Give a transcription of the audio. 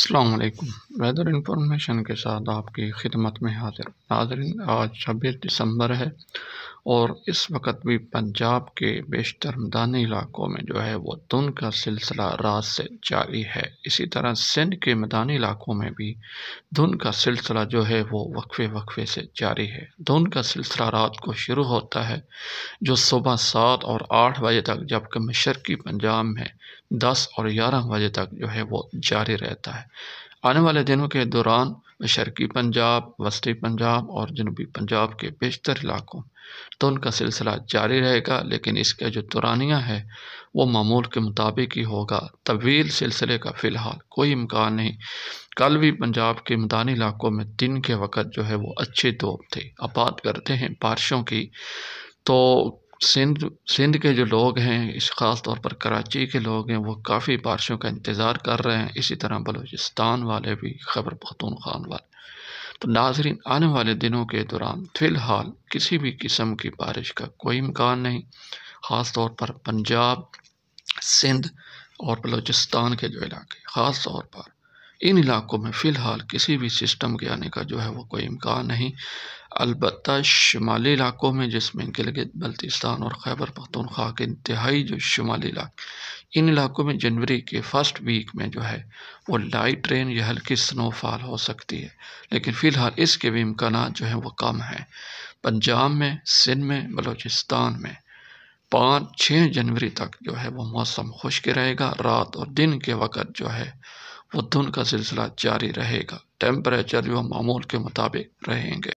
अल्लाम weather information के साथ आपकी खिदमत में हाजिर नाजरीन आज छब्बीस दिसंबर है और इस वक्त भी पंजाब के बेशतर मदानी इलाकों में जो है वो धुन का सिलसिला रात से जारी है इसी तरह सिंध के मदानी इलाकों में भी धुन का सिलसिला जो है वो वक्फे वक्फे से जारी है धुन का सिलसिला रात को शुरू होता है जो सुबह सात और आठ बजे तक जबकि मशरकी पंजाब में दस और ग्यारह बजे तक जो है वो जारी रहता है आने वाले दिनों के दौरान मशरक़ी पंजाब वस्ती पंजाब और जनूबी पंजाब के बेशतर इलाकों तो उनका सिलसिला जारी रहेगा लेकिन इसका जो दुरानिया है वो मामूल के मुताबिक ही होगा तवील सिलसिले का फ़िलहाल कोई इम्कान नहीं कल भी पंजाब के मैदानी इलाकों में दिन के वक़्त जो है वो अच्छी धूप थी अब बात करते हैं बारिशों की तो सिंध सिंध के जो लोग हैं इस ख़ास तौर पर कराची के लोग हैं वो काफ़ी बारिशों का इंतज़ार कर रहे हैं इसी तरह बलूचिस्तान वाले भी खबर पख्तून खान वाले तो नाजरीन आने वाले दिनों के दौरान फ़िलहाल किसी भी किस्म की बारिश का कोई इम्कान नहीं ख़ास तौर पर पंजाब सिंध और बलूचिस्तान के जो इलाके ख़ास तौर पर इन इलाकों में फ़िलहाल किसी भी सिस्टम के आने का जो है वो कोई इम्कान नहीं अलबत् शुमाली इलाकों में जिसमें गिलगित बल्तिस्तान और खैबर पख्तनख्वा के इंतहाई जो शुमाली इलाके इन इलाकों में जनवरी के फर्स्ट वीक में जो है वो लाइट रेन या हल्की स्नोफॉल हो सकती है लेकिन फ़िलहाल इसके भी इम्कान जो हैं वो कम हैं पंजाब में सिंध में बलोचिस्तान में पाँच छः जनवरी तक जो है वो मौसम खुश्क रहेगा रात और दिन के वक़्त जो है वो धुन का सिलसिला जारी रहेगा टेम्परेचर जो मामूल के मुताबिक रहेंगे